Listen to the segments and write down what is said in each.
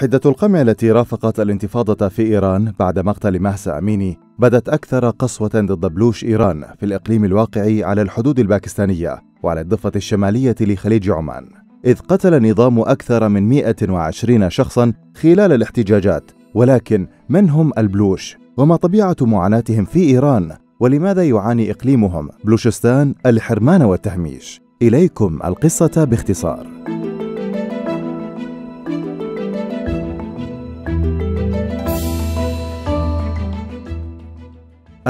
حدة القمع التي رافقت الانتفاضة في إيران بعد مقتل مهسا أميني بدت أكثر قسوة ضد بلوش إيران في الإقليم الواقعي على الحدود الباكستانية وعلى الضفة الشمالية لخليج عمان إذ قتل النظام أكثر من 120 شخصا خلال الاحتجاجات ولكن من هم البلوش؟ وما طبيعة معاناتهم في إيران؟ ولماذا يعاني إقليمهم بلوشستان الحرمان والتهميش؟ إليكم القصة باختصار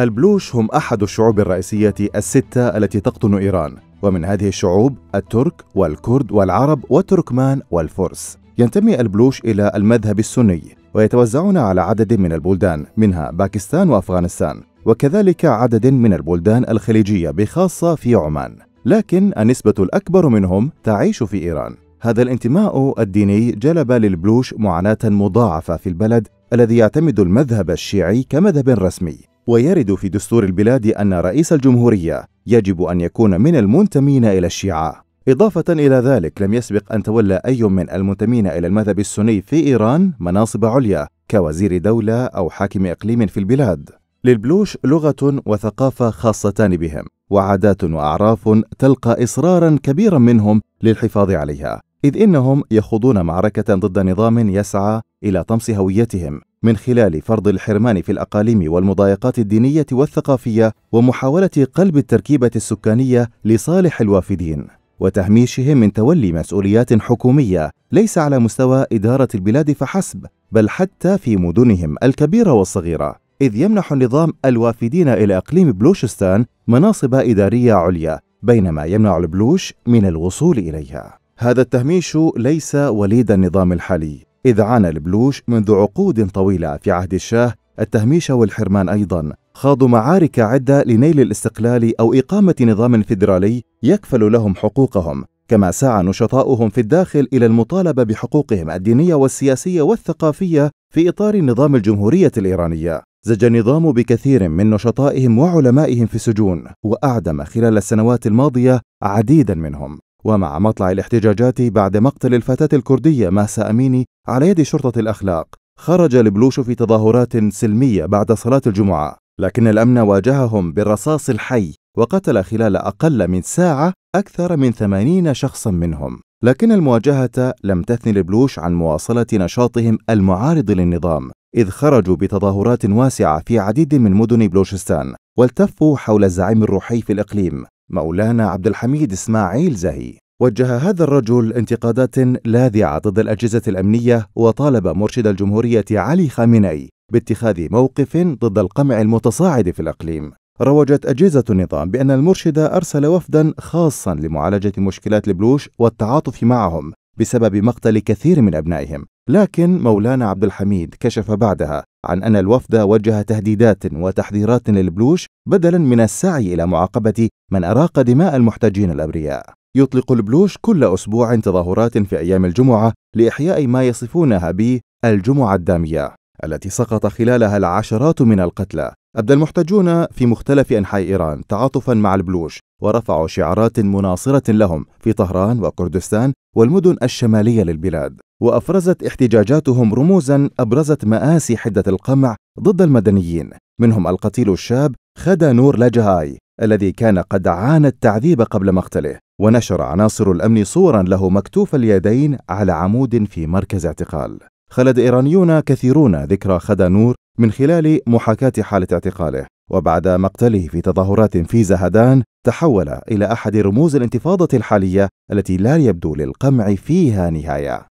البلوش هم أحد الشعوب الرئيسية الستة التي تقطن إيران ومن هذه الشعوب الترك والكرد والعرب والتركمان والفرس ينتمي البلوش إلى المذهب السني ويتوزعون على عدد من البلدان منها باكستان وأفغانستان وكذلك عدد من البلدان الخليجية بخاصة في عمان لكن النسبة الأكبر منهم تعيش في إيران هذا الانتماء الديني جلب للبلوش معاناة مضاعفة في البلد الذي يعتمد المذهب الشيعي كمذهب رسمي ويرد في دستور البلاد أن رئيس الجمهورية يجب أن يكون من المنتمين إلى الشيعة إضافة إلى ذلك لم يسبق أن تولى أي من المنتمين إلى المذهب السني في إيران مناصب عليا كوزير دولة أو حاكم إقليم في البلاد للبلوش لغة وثقافة خاصتان بهم وعادات وأعراف تلقى إصرارا كبيرا منهم للحفاظ عليها إذ إنهم يخوضون معركة ضد نظام يسعى إلى طمس هويتهم من خلال فرض الحرمان في الأقاليم والمضايقات الدينية والثقافية ومحاولة قلب التركيبة السكانية لصالح الوافدين وتهميشهم من تولي مسؤوليات حكومية ليس على مستوى إدارة البلاد فحسب بل حتى في مدنهم الكبيرة والصغيرة إذ يمنح النظام الوافدين إلى إقليم بلوشستان مناصب إدارية عليا بينما يمنع البلوش من الوصول إليها هذا التهميش ليس وليد النظام الحالي إذ عانى البلوش منذ عقود طويلة في عهد الشاه التهميش والحرمان أيضا خاضوا معارك عدة لنيل الاستقلال أو إقامة نظام فيدرالي يكفل لهم حقوقهم كما سعى نشطاؤهم في الداخل إلى المطالبة بحقوقهم الدينية والسياسية والثقافية في إطار نظام الجمهورية الإيرانية زج النظام بكثير من نشطائهم وعلمائهم في السجون وأعدم خلال السنوات الماضية عديدا منهم ومع مطلع الاحتجاجات بعد مقتل الفتاة الكردية ماسا أميني على يد شرطة الأخلاق خرج البلوش في تظاهرات سلمية بعد صلاة الجمعة لكن الأمن واجههم بالرصاص الحي وقتل خلال أقل من ساعة أكثر من ثمانين شخصا منهم لكن المواجهة لم تثني البلوش عن مواصلة نشاطهم المعارض للنظام إذ خرجوا بتظاهرات واسعة في عديد من مدن بلوشستان والتفوا حول الزعيم الروحي في الإقليم مولانا عبد الحميد اسماعيل زهي وجه هذا الرجل انتقادات لاذعة ضد الأجهزة الأمنية وطالب مرشد الجمهورية علي خامنئي باتخاذ موقف ضد القمع المتصاعد في الأقليم روجت أجهزة النظام بأن المرشد أرسل وفدا خاصا لمعالجة مشكلات البلوش والتعاطف معهم بسبب مقتل كثير من أبنائهم لكن مولانا عبد الحميد كشف بعدها عن أن الوفد وجه تهديدات وتحذيرات للبلوش بدلا من السعي إلى معاقبة من أراق دماء المحتجين الأبرياء. يطلق البلوش كل أسبوع تظاهرات في أيام الجمعة لإحياء ما يصفونها ب الجمعة الدامية التي سقط خلالها العشرات من القتلى أبدى المحتجون في مختلف أنحاء إيران تعاطفا مع البلوش ورفعوا شعارات مناصرة لهم في طهران وكردستان والمدن الشمالية للبلاد وأفرزت احتجاجاتهم رموزا أبرزت مآسي حدة القمع ضد المدنيين منهم القتيل الشاب خدا نور لاجهاي الذي كان قد عانى التعذيب قبل مقتله ونشر عناصر الأمن صورا له مكتوف اليدين على عمود في مركز اعتقال خلد إيرانيون كثيرون ذكرى خدا نور من خلال محاكاة حالة اعتقاله وبعد مقتله في تظاهرات في زهدان تحول إلى أحد رموز الانتفاضة الحالية التي لا يبدو للقمع فيها نهاية